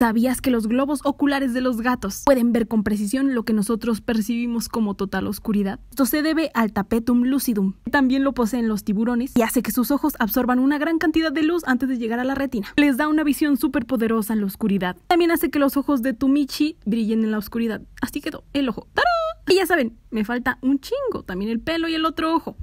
¿Sabías que los globos oculares de los gatos pueden ver con precisión lo que nosotros percibimos como total oscuridad? Esto se debe al tapetum lucidum, también lo poseen los tiburones y hace que sus ojos absorban una gran cantidad de luz antes de llegar a la retina. Les da una visión súper poderosa en la oscuridad. También hace que los ojos de Tumichi brillen en la oscuridad. Así quedó el ojo. ¡Tarán! Y ya saben, me falta un chingo, también el pelo y el otro ojo.